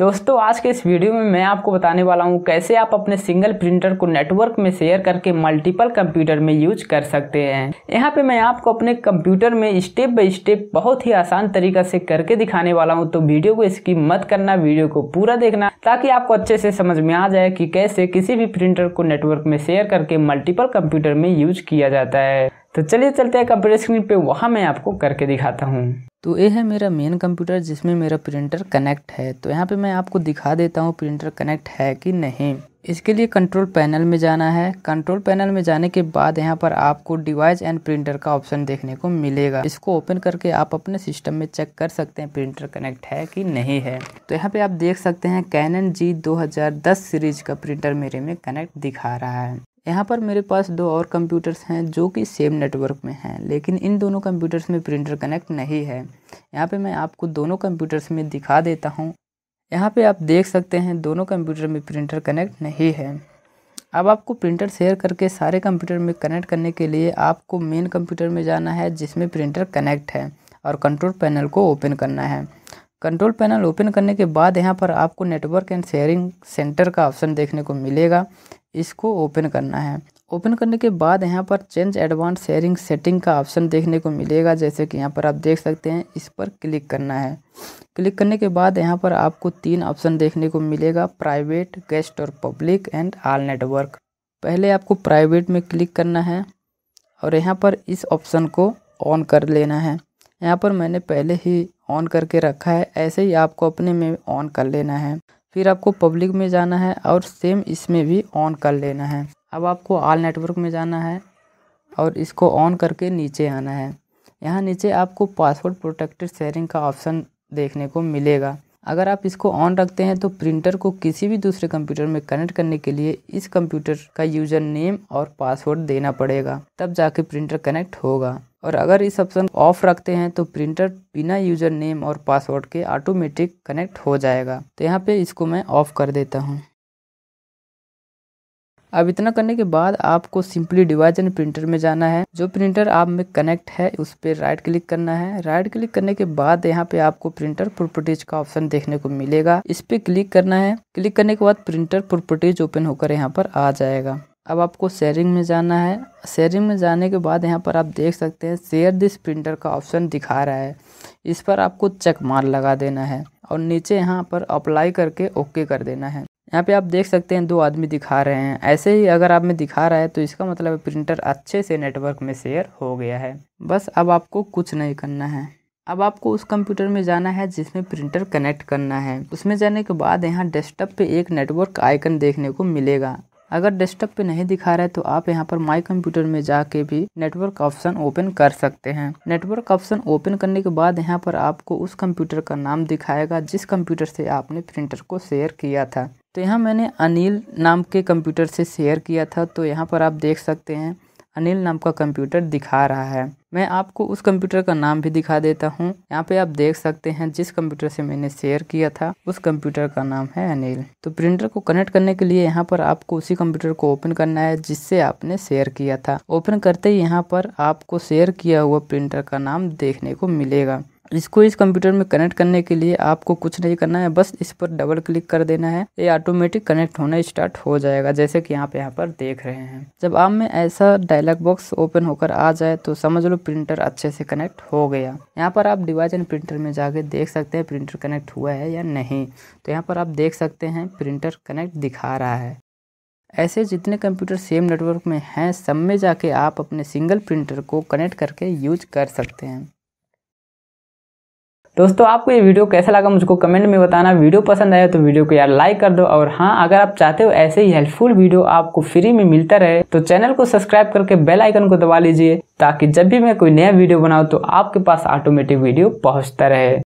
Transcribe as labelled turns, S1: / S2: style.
S1: दोस्तों आज के इस वीडियो में मैं आपको बताने वाला हूँ कैसे आप अपने सिंगल प्रिंटर को नेटवर्क में शेयर करके मल्टीपल कंप्यूटर में यूज कर सकते हैं यहाँ पे मैं आपको अपने कंप्यूटर में स्टेप बाय स्टेप बहुत ही आसान तरीका से करके दिखाने वाला हूँ तो वीडियो को इसकी मत करना वीडियो को पूरा देखना ताकि आपको अच्छे से समझ में आ जाए कि कैसे किसी भी प्रिंटर को नेटवर्क में शेयर करके मल्टीपल कंप्यूटर में यूज किया जाता है तो चलिए चलते हैं कंप्यूटर स्क्रीन पे वहाँ मैं आपको करके दिखाता हूँ तो ये है मेरा मेन कंप्यूटर जिसमें मेरा प्रिंटर कनेक्ट है तो यहाँ पे मैं आपको दिखा देता हूँ प्रिंटर कनेक्ट है कि नहीं इसके लिए कंट्रोल पैनल में जाना है कंट्रोल पैनल में जाने के बाद यहाँ पर आपको डिवाइस एंड प्रिंटर का ऑप्शन देखने को मिलेगा इसको ओपन करके आप अपने सिस्टम में चेक कर सकते हैं प्रिंटर कनेक्ट है कि नहीं है तो यहाँ पे आप देख सकते हैं कैनन जी 2010 सीरीज का प्रिंटर मेरे में कनेक्ट दिखा रहा है यहाँ पर मेरे पास दो और कंप्यूटर्स हैं जो कि सेम नेटवर्क में हैं लेकिन इन दोनों कंप्यूटर्स में प्रिंटर कनेक्ट नहीं है यहाँ पे मैं आपको दोनों कंप्यूटर्स में दिखा देता हूँ यहाँ पे आप देख सकते हैं दोनों कंप्यूटर में प्रिंटर कनेक्ट नहीं है अब आपको प्रिंटर शेयर करके सारे कंप्यूटर में कनेक्ट करने के लिए आपको मेन कंप्यूटर में जाना है जिसमें प्रिंटर कनेक्ट है और कंट्रोल पैनल को ओपन करना है कंट्रोल पैनल ओपन करने के बाद यहाँ पर आपको नेटवर्क एंड शेयरिंग सेंटर का ऑप्शन देखने को मिलेगा इसको ओपन करना है ओपन करने के बाद यहाँ पर चेंज एडवांस शेयरिंग सेटिंग का ऑप्शन देखने को मिलेगा जैसे कि यहाँ पर आप देख सकते हैं इस पर क्लिक करना है क्लिक करने के बाद यहाँ पर आपको तीन ऑप्शन देखने को मिलेगा प्राइवेट गेस्ट और पब्लिक एंड आल नेटवर्क पहले आपको प्राइवेट में क्लिक करना है और यहाँ पर इस ऑप्शन को ऑन कर लेना है यहाँ पर मैंने पहले ही ऑन करके रखा है ऐसे ही आपको अपने में ऑन कर लेना है फिर आपको पब्लिक में जाना है और सेम इसमें भी ऑन कर लेना है अब आपको ऑल नेटवर्क में जाना है और इसको ऑन करके नीचे आना है यहाँ नीचे आपको पासवर्ड प्रोटेक्टेड शेयरिंग का ऑप्शन देखने को मिलेगा अगर आप इसको ऑन रखते हैं तो प्रिंटर को किसी भी दूसरे कंप्यूटर में कनेक्ट करने के लिए इस कंप्यूटर का यूज़र नेम और पासवर्ड देना पड़ेगा तब जाके प्रिंटर कनेक्ट होगा और अगर इस ऑप्शन ऑफ रखते हैं तो प्रिंटर बिना यूजर नेम और पासवर्ड के ऑटोमेटिक कनेक्ट हो जाएगा तो यहाँ पे इसको मैं ऑफ कर देता हूँ अब इतना करने के बाद आपको सिंपली डिवाइस एंड प्रिंटर में जाना है जो प्रिंटर आप में कनेक्ट है उस पर राइट क्लिक करना है राइट क्लिक करने के बाद यहाँ पे आपको प्रिंटर प्रॉपर्टीज का ऑप्शन देखने को मिलेगा इस पे क्लिक करना है क्लिक करने के बाद प्रिंटर प्रॉपर्टीज ओपन होकर यहाँ पर आ जाएगा अब आपको शेयरिंग में जाना है शेयरिंग में जाने के बाद यहाँ पर आप देख सकते हैं शेयर दिस प्रिंटर का ऑप्शन दिखा रहा है इस पर आपको चेक मार लगा देना है और नीचे यहाँ पर अप्लाई करके ओके कर देना है यहाँ पे आप देख सकते हैं दो आदमी दिखा रहे हैं ऐसे ही अगर आप में दिखा रहा है तो इसका मतलब प्रिंटर अच्छे से नेटवर्क में शेयर हो गया है बस अब आपको कुछ नहीं करना है अब आपको उस कंप्यूटर में जाना है जिसमें प्रिंटर कनेक्ट करना है उसमें जाने के बाद यहाँ डेस्कटॉप पे एक नेटवर्क आइकन देखने को मिलेगा अगर डेस्कटॉप पे नहीं दिखा रहा है तो आप यहाँ पर माई कंप्यूटर में जाके भी नेटवर्क ऑप्शन ओपन कर सकते हैं नेटवर्क ऑप्शन ओपन करने के बाद यहाँ पर आपको उस कंप्यूटर का नाम दिखाएगा जिस कंप्यूटर से आपने प्रिंटर को शेयर किया था तो यहाँ मैंने अनिल नाम के कंप्यूटर से शेयर किया था तो यहाँ पर आप देख सकते हैं अनिल नाम का कंप्यूटर दिखा रहा है मैं आपको उस कंप्यूटर का नाम भी दिखा देता हूँ यहाँ पे आप देख सकते हैं जिस कंप्यूटर से मैंने शेयर किया था उस कंप्यूटर का नाम है अनिल तो प्रिंटर को कनेक्ट करने के लिए यहाँ पर आपको उसी कंप्यूटर को ओपन करना है जिससे आपने शेयर किया था ओपन करते ही यहाँ पर आपको शेयर किया हुआ प्रिंटर का नाम देखने को मिलेगा इसको इस कंप्यूटर में कनेक्ट करने के लिए आपको कुछ नहीं करना है बस इस पर डबल क्लिक कर देना है ये ऑटोमेटिक कनेक्ट होना स्टार्ट हो जाएगा जैसे कि आप यहाँ पर देख रहे हैं जब आप में ऐसा डायलॉग बॉक्स ओपन होकर आ जाए तो समझ लो प्रिंटर अच्छे से कनेक्ट हो गया यहाँ पर आप डिवाइस एंड प्रिंटर में जाके देख सकते हैं प्रिंटर कनेक्ट हुआ है या नहीं तो यहाँ पर आप देख सकते हैं प्रिंटर कनेक्ट दिखा रहा है ऐसे जितने कंप्यूटर सेम नेटवर्क में हैं सब में जाके आप अपने सिंगल प्रिंटर को कनेक्ट करके यूज कर सकते हैं दोस्तों आपको ये वीडियो कैसा लगा मुझको कमेंट में बताना वीडियो पसंद आया तो वीडियो को यार लाइक कर दो और हाँ अगर आप चाहते हो ऐसे ही हेल्पफुल वीडियो आपको फ्री में मिलता रहे तो चैनल को सब्सक्राइब करके बेल आइकन को दबा लीजिए ताकि जब भी मैं कोई नया वीडियो बनाऊँ तो आपके पास ऑटोमेटिक वीडियो पहुँचता रहे